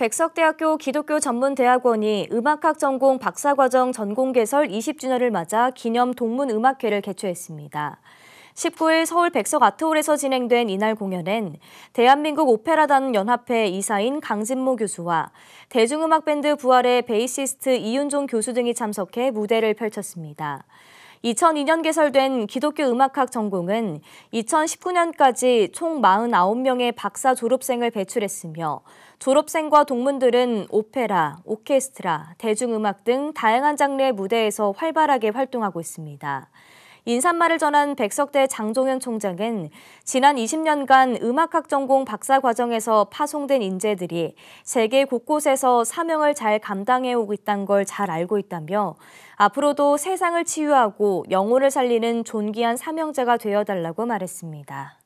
백석대학교 기독교 전문대학원이 음악학 전공 박사과정 전공개설 20주년을 맞아 기념 동문음악회를 개최했습니다. 19일 서울 백석 아트홀에서 진행된 이날 공연엔 대한민국 오페라단 연합회 이사인 강진모 교수와 대중음악밴드 부활의 베이시스트 이윤종 교수 등이 참석해 무대를 펼쳤습니다. 2002년 개설된 기독교 음악학 전공은 2019년까지 총 49명의 박사 졸업생을 배출했으며 졸업생과 동문들은 오페라, 오케스트라, 대중음악 등 다양한 장르의 무대에서 활발하게 활동하고 있습니다. 인사말을 전한 백석대 장종현 총장은 지난 20년간 음악학 전공 박사 과정에서 파송된 인재들이 세계 곳곳에서 사명을 잘 감당해오고 있다는 걸 잘 알고 있다며 앞으로도 세상을 치유하고 영혼을 살리는 존귀한 사명자가 되어달라고 말했습니다.